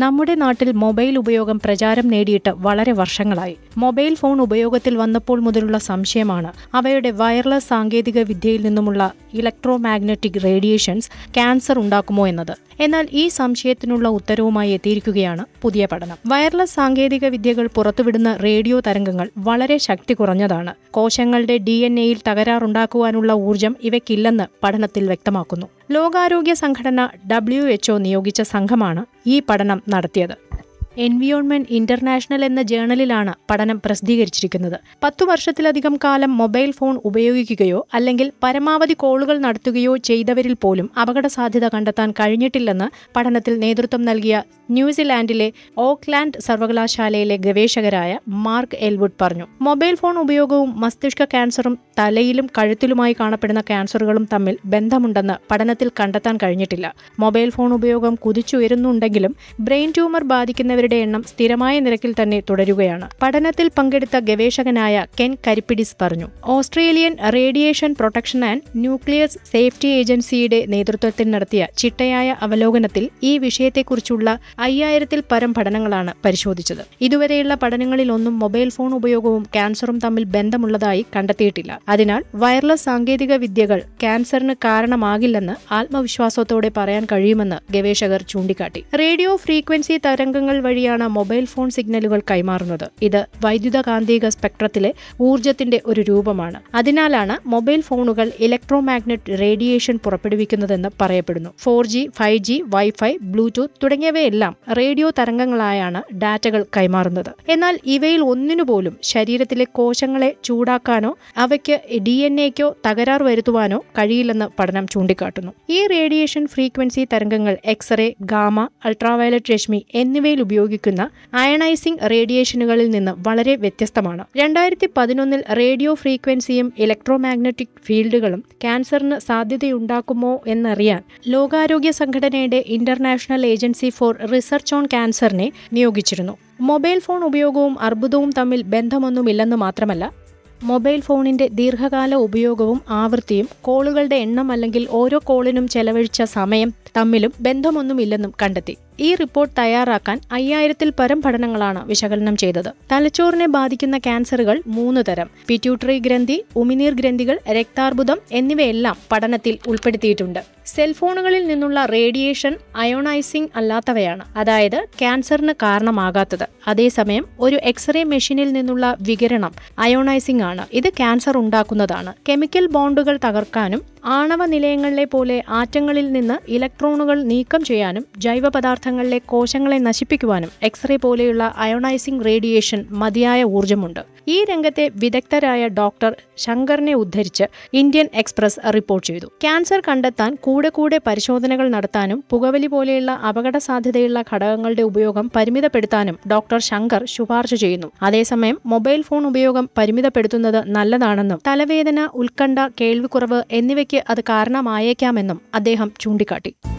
നമ്മുടെ നാട്ടിൽ മൊബൈൽ ഉപയോഗം പ്രചാരം നേടിയിട്ട് വളരെ വർഷങ്ങളായി മൊബൈൽ ഫോൺ ഉപയോഗത്തിൽ വന്നപ്പോൾ മുതലുള്ള സംശയമാണ് അവയുടെ വയർലെസ് സാങ്കേതിക വിദ്യയിൽ നിന്നുമുള്ള ഇലക്ട്രോ മാഗ്നറ്റിക് റേഡിയേഷൻസ് ക്യാൻസർ ഉണ്ടാക്കുമോ എന്നത് എന്നാൽ ഈ സംശയത്തിനുള്ള ഉത്തരവുമായി എത്തിയിരിക്കുകയാണ് പുതിയ പഠനം വയർലെസ് സാങ്കേതിക വിദ്യകൾ പുറത്തുവിടുന്ന റേഡിയോ തരംഗങ്ങൾ വളരെ ശക്തി കുറഞ്ഞതാണ് കോശങ്ങളുടെ ഡി എൻ എയിൽ തകരാറുണ്ടാക്കുവാനുള്ള ഊർജം ഇവയ്ക്കില്ലെന്ന് പഠനത്തിൽ വ്യക്തമാക്കുന്നു ലോകാരോഗ്യ സംഘടന ഡബ്ല്യു എച്ച്ഒ നിയോഗിച്ച സംഘമാണ് ഈ പഠനം not a tia Environment International എന്ന ജേണലിലാണ് പഠനം പ്രസിദ്ധീകരിച്ചിരിക്കുന്നത് പത്തു വർഷത്തിലധികം കാലം മൊബൈൽ ഫോൺ ഉപയോഗിക്കുകയോ അല്ലെങ്കിൽ പരമാവധി കോളുകൾ നടത്തുകയോ ചെയ്തവരിൽ പോലും അപകട സാധ്യത കണ്ടെത്താൻ കഴിഞ്ഞിട്ടില്ലെന്ന് പഠനത്തിൽ നേതൃത്വം നൽകിയ ന്യൂസിലാൻഡിലെ ഓക്ലാൻഡ് സർവകലാശാലയിലെ ഗവേഷകരായ മാർക്ക് എൽവുഡ് പറഞ്ഞു മൊബൈൽ ഫോൺ ഉപയോഗവും മസ്തിഷ്ക ക്യാൻസറും തലയിലും കഴുത്തിലുമായി കാണപ്പെടുന്ന ക്യാൻസറുകളും തമ്മിൽ ബന്ധമുണ്ടെന്ന് പഠനത്തിൽ കണ്ടെത്താൻ കഴിഞ്ഞിട്ടില്ല മൊബൈൽ ഫോൺ ഉപയോഗം കുതിച്ചുയരുന്നുണ്ടെങ്കിലും ബ്രെയിൻ ട്യൂമർ ബാധിക്കുന്നവരുടെ കുട്ടികളുടെ എണ്ണം സ്ഥിരമായ നിരക്കിൽ തന്നെ തുടരുകയാണ് പഠനത്തിൽ പങ്കെടുത്ത ഗവേഷകനായ കെൻ കരിപ്പിഡിസ് പറഞ്ഞു Australian Radiation Protection and Nucleus Safety ഏജൻസിയുടെ നേതൃത്വത്തിൽ നടത്തിയ ചിട്ടയായ അവലോകനത്തിൽ ഈ വിഷയത്തെക്കുറിച്ചുള്ള അയ്യായിരത്തിൽ പരം പഠനങ്ങളാണ് പരിശോധിച്ചത് ഇതുവരെയുള്ള പഠനങ്ങളിലൊന്നും മൊബൈൽ ഫോൺ ഉപയോഗവും ക്യാൻസറും തമ്മിൽ ബന്ധമുള്ളതായി കണ്ടെത്തിയിട്ടില്ല അതിനാൽ വയർലെസ് സാങ്കേതിക വിദ്യകൾ ക്യാൻസറിന് കാരണമാകില്ലെന്ന് ആത്മവിശ്വാസത്തോടെ പറയാൻ കഴിയുമെന്ന് ഗവേഷകർ ചൂണ്ടിക്കാട്ടി റേഡിയോ ഫ്രീക്വൻസി തരംഗങ്ങൾ വഴി വഴിയാണ് മൊബൈൽ ഫോൺ സിഗ്നലുകൾ കൈമാറുന്നത് ഇത് വൈദ്യുതകാന്തിക സ്പെക്ട്രത്തിലെ ഊർജത്തിന്റെ ഒരു രൂപമാണ് അതിനാലാണ് മൊബൈൽ ഫോണുകൾ ഇലക്ട്രോ മാഗ്നറ്റ് റേഡിയേഷൻ പുറപ്പെടുവിക്കുന്നതെന്ന് പറയപ്പെടുന്നു four G five G wifi Bluetooth തുടങ്ങിയവയെല്ലാം റേഡിയോ തരംഗങ്ങളായാണ് ഡാറ്റകൾ കൈമാറുന്നത് എന്നാൽ ഇവയിൽ ഒന്നിനുപോലും ശരീരത്തിലെ കോശങ്ങളെ ചൂടാക്കാനോ അവയ്ക്ക് ഡി എൻ എക്കോ തകരാർ വരുത്തുവാനോ കഴിയില്ലെന്ന് പഠനം ചൂണ്ടിക്കാട്ടുന്നു ഈ റേഡിയേഷൻ ഫ്രീക്വൻസി തരംഗങ്ങൾ എക്സ്റേ ഗാമ അൾട്രാവയലറ്റ് രശ്മി എന്നിവയിൽ ഉപയോഗിക്കുന്ന അയണൈസിംഗ് റേഡിയേഷനുകളിൽ നിന്ന് വളരെ വ്യത്യസ്തമാണ് രണ്ടായിരത്തി പതിനൊന്നിൽ റേഡിയോ ഫ്രീക്വൻസിയും ഇലക്ട്രോമാഗ്നറ്റിക് ഫീൽഡുകളും ക്യാൻസറിന് സാധ്യതയുണ്ടാക്കുമോ എന്നറിയാൻ ലോകാരോഗ്യ സംഘടനയുടെ International Agency for Research on ക്യാൻസറിനെ നിയോഗിച്ചിരുന്നു മൊബൈൽ ഫോൺ ഉപയോഗവും അർബുദവും തമ്മിൽ ബന്ധമൊന്നുമില്ലെന്ന് മാത്രമല്ല മൊബൈൽ ഫോണിന്റെ ദീർഘകാല ഉപയോഗവും ആവൃത്തിയും കോളുകളുടെ എണ്ണം അല്ലെങ്കിൽ ഓരോ കോളിനും ചെലവഴിച്ച സമയം തമ്മിലും ബന്ധമൊന്നുമില്ലെന്നും കണ്ടെത്തി ഈ റിപ്പോർട്ട് തയ്യാറാക്കാൻ അയ്യായിരത്തിൽ പരം പഠനങ്ങളാണ് വിശകലനം ചെയ്തത് തലച്ചോറിനെ ബാധിക്കുന്ന ക്യാൻസറുകൾ മൂന്ന് തരം പിറ്റ്യൂട്ടറി ഗ്രന്ഥി ഉമിനീർ ഗ്രന്ഥികൾ രക്താർബുദം എന്നിവയെല്ലാം പഠനത്തിൽ ഉൾപ്പെടുത്തിയിട്ടുണ്ട് സെൽഫോണുകളിൽ നിന്നുള്ള റേഡിയേഷൻ അയോണൈസിംഗ് അല്ലാത്തവയാണ് അതായത് ക്യാൻസറിന് കാരണമാകാത്തത് അതേസമയം ഒരു എക്സ്റേ മെഷീനിൽ നിന്നുള്ള വികിരണം അയോണൈസിംഗ് ആണ് ഇത് ക്യാൻസർ ഉണ്ടാക്കുന്നതാണ് കെമിക്കൽ ബോണ്ടുകൾ തകർക്കാനും ആണവ നിലയങ്ങളിലെ പോലെ ആറ്റങ്ങളിൽ നിന്ന് ഇലക്ട്രോണുകൾ നീക്കം ചെയ്യാനും ജൈവ പദാർത്ഥങ്ങളിലെ കോശങ്ങളെ നശിപ്പിക്കുവാനും എക്സ്റേ പോലെയുള്ള അയോണൈസിംഗ് റേഡിയേഷൻ മതിയായ ഊർജ്ജമുണ്ട് ഈ രംഗത്തെ വിദഗ്ധരായ ഡോക്ടർ ശങ്കറിനെ ഉദ്ധരിച്ച് ഇന്ത്യൻ എക്സ്പ്രസ് റിപ്പോർട്ട് ചെയ്തു ക്യാൻസർ കണ്ടെത്താൻ കൂടെ കൂടെ പരിശോധനകൾ നടത്താനും പുകവലി പോലെയുള്ള അപകട സാധ്യതയുള്ള ഘടകങ്ങളുടെ ഉപയോഗം പരിമിതപ്പെടുത്താനും ഡോക്ടർ ശങ്കർ ശുപാർശ ചെയ്യുന്നു അതേസമയം മൊബൈൽ ഫോൺ ഉപയോഗം പരിമിതപ്പെടുത്തുന്നത് നല്ലതാണെന്നും തലവേദന ഉത്കണ്ഠ കേൾവിക്കുറവ് എന്നിവയ്ക്ക് അത് കാരണമായേക്കാമെന്നും അദ്ദേഹം ചൂണ്ടിക്കാട്ടി